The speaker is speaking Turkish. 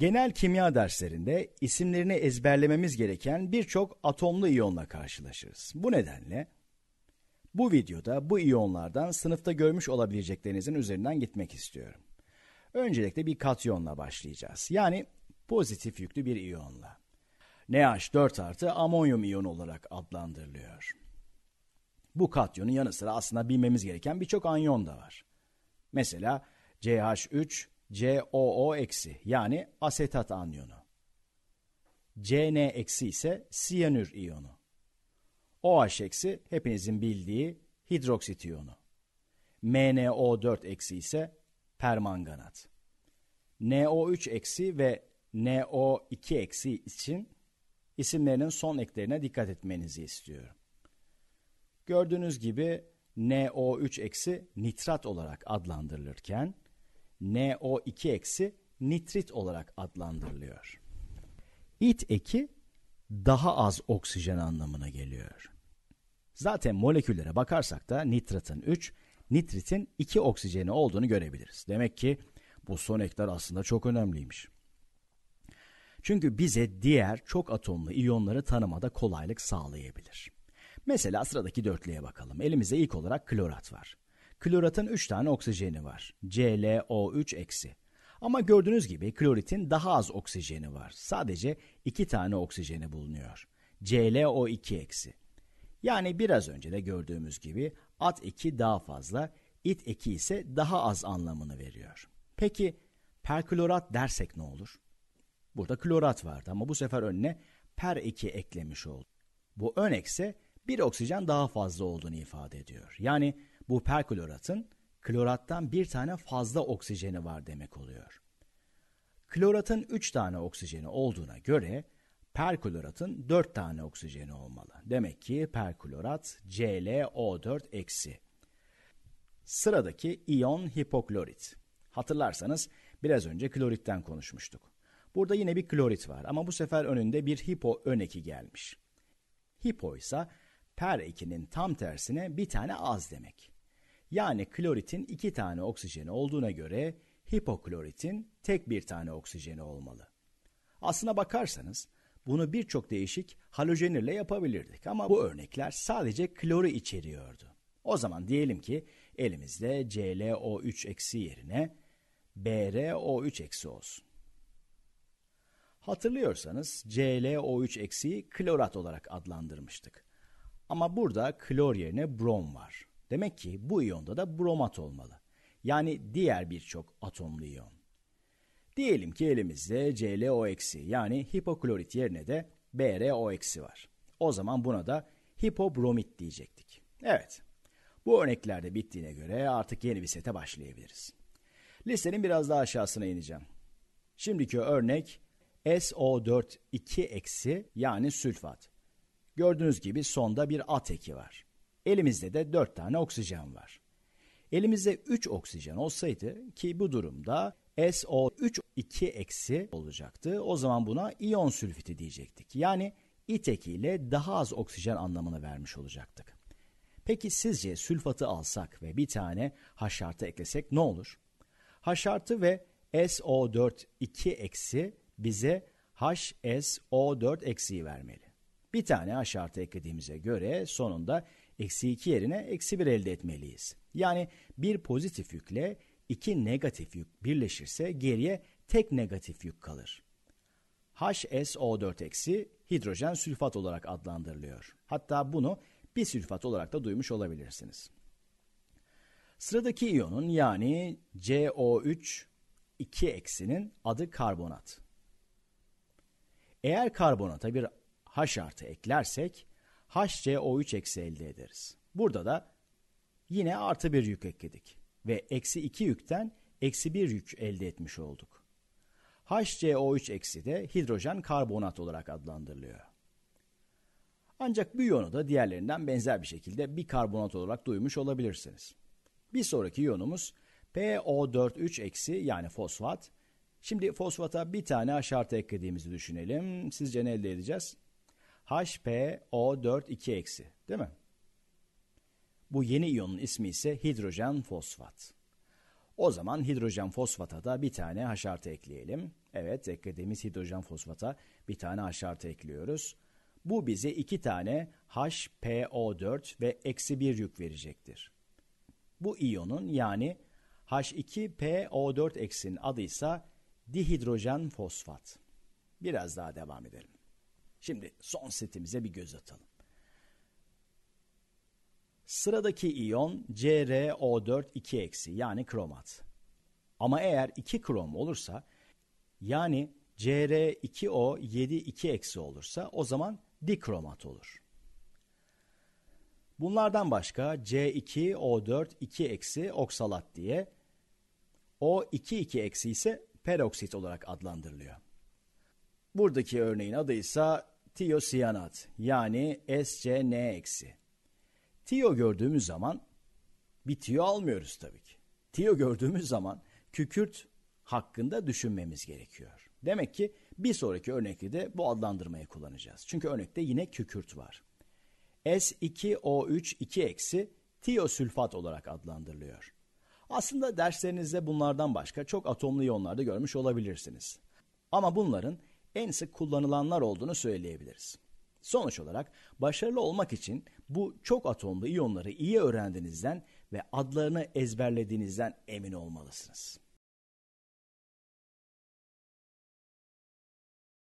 Genel kimya derslerinde isimlerini ezberlememiz gereken birçok atomlu iyonla karşılaşırız. Bu nedenle bu videoda bu iyonlardan sınıfta görmüş olabileceklerinizin üzerinden gitmek istiyorum. Öncelikle bir katyonla başlayacağız. Yani pozitif yüklü bir iyonla. NH4 artı amonyum iyonu olarak adlandırılıyor. Bu katyonun yanı sıra aslında bilmemiz gereken birçok anyon da var. Mesela CH3 COO eksi yani asetat anyonu. CN eksi ise siyanür iyonu. OH eksi hepinizin bildiği hidroksit iyonu. MnO4 eksi ise permanganat. NO3 eksi ve NO2 eksi için isimlerinin son eklerine dikkat etmenizi istiyorum. Gördüğünüz gibi NO3 eksi nitrat olarak adlandırılırken NO2 nitrit olarak adlandırılıyor. İt eki daha az oksijen anlamına geliyor. Zaten moleküllere bakarsak da nitratın 3, nitritin 2 oksijeni olduğunu görebiliriz. Demek ki bu son ekler aslında çok önemliymiş. Çünkü bize diğer çok atomlu iyonları tanımada kolaylık sağlayabilir. Mesela sıradaki dörtlüye bakalım. Elimizde ilk olarak klorat var. Kloratın 3 tane oksijeni var. ClO3 eksi. Ama gördüğünüz gibi kloritin daha az oksijeni var. Sadece 2 tane oksijeni bulunuyor. ClO2 eksi. Yani biraz önce de gördüğümüz gibi at2 daha fazla, it2 ise daha az anlamını veriyor. Peki perklorat dersek ne olur? Burada klorat vardı ama bu sefer önüne per 2 eklemiş oldu. Bu ön ekse bir oksijen daha fazla olduğunu ifade ediyor. Yani bu perkloratın klorattan bir tane fazla oksijeni var demek oluyor. Kloratın 3 tane oksijeni olduğuna göre perkloratın 4 tane oksijeni olmalı. Demek ki perklorat ClO4 eksi. Sıradaki iyon hipoklorit. Hatırlarsanız biraz önce kloritten konuşmuştuk. Burada yine bir klorit var ama bu sefer önünde bir hipo ön eki gelmiş. Hipo ise per ekinin tam tersine bir tane az demek. Yani kloritin iki tane oksijeni olduğuna göre hipokloritin tek bir tane oksijeni olmalı. Aslına bakarsanız bunu birçok değişik halojenirle yapabilirdik ama bu örnekler sadece kloru içeriyordu. O zaman diyelim ki elimizde ClO3 yerine BrO3 olsun. Hatırlıyorsanız ClO3 klorat olarak adlandırmıştık. Ama burada klor yerine brom var. Demek ki bu iyonda da bromat olmalı. Yani diğer birçok atomlu iyon. Diyelim ki elimizde ClO- yani hipoklorit yerine de BrO- var. O zaman buna da hipobromit diyecektik. Evet. Bu örneklerde bittiğine göre artık yeni bir sete başlayabiliriz. Listenin biraz daha aşağısına ineceğim. Şimdiki örnek SO4 yani sülfat. Gördüğünüz gibi sonda bir at eki var. Elimizde de 4 tane oksijen var. Elimizde 3 oksijen olsaydı ki bu durumda SO3 2 olacaktı. O zaman buna iyon sülfiti diyecektik. Yani itekiyle daha az oksijen anlamını vermiş olacaktık. Peki sizce sülfatı alsak ve bir tane haşartı eklesek ne olur? Haşartı ve SO4 2 bize HSO4 eksiği vermeli. Bir tane haşartı eklediğimize göre sonunda eksi 2 yerine eksi 1 elde etmeliyiz. Yani bir pozitif yükle iki negatif yük birleşirse geriye tek negatif yük kalır. HSO4 hidrojen sülfat olarak adlandırılıyor. Hatta bunu bir sülfat olarak da duymuş olabilirsiniz. Sıradaki iyonun yani CO3 2 eksinin adı karbonat. Eğer karbonata bir H artı eklersek HCO3 eksi elde ederiz. Burada da yine artı bir yük ekledik ve eksi 2 yükten eksi 1 yük elde etmiş olduk. HCO3 eksi de hidrojen karbonat olarak adlandırılıyor. Ancak bir iyonu da diğerlerinden benzer bir şekilde bir karbonat olarak duymuş olabilirsiniz. Bir sonraki iyonumuz PO43 eksi yani fosfat. Şimdi fosfata bir tane aşartı eklediğimizi düşünelim. Sizce ne elde edeceğiz? HPO4 eksi değil mi? Bu yeni iyonun ismi ise hidrojen fosfat. O zaman hidrojen fosfata da bir tane haşartı ekleyelim. Evet eklediğimiz hidrojen fosfata bir tane haşartı ekliyoruz. Bu bize iki tane HPO4 ve eksi bir yük verecektir. Bu iyonun yani H2PO4 eksinin ise dihidrojen fosfat. Biraz daha devam edelim. Şimdi son setimize bir göz atalım. Sıradaki iyon CrO4-2- yani kromat. Ama eğer 2 krom olursa yani CR2O7-2- olursa o zaman dikromat olur. Bunlardan başka C2O4-2- oksalat diye O2-2- ise peroksit olarak adlandırılıyor. Buradaki örneğin adı ise tiyosiyanat yani SCN eksi. Tiyo gördüğümüz zaman bir tiyo almıyoruz tabii ki. Tiyo gördüğümüz zaman kükürt hakkında düşünmemiz gerekiyor. Demek ki bir sonraki örnekte de bu adlandırmayı kullanacağız. Çünkü örnekte yine kükürt var. S2O3 2 eksi tiosülfat olarak adlandırılıyor. Aslında derslerinizde bunlardan başka çok atomlu iyonlarda görmüş olabilirsiniz. Ama bunların en sık kullanılanlar olduğunu söyleyebiliriz. Sonuç olarak başarılı olmak için bu çok atomlu iyonları iyi öğrendiğinizden ve adlarını ezberlediğinizden emin olmalısınız.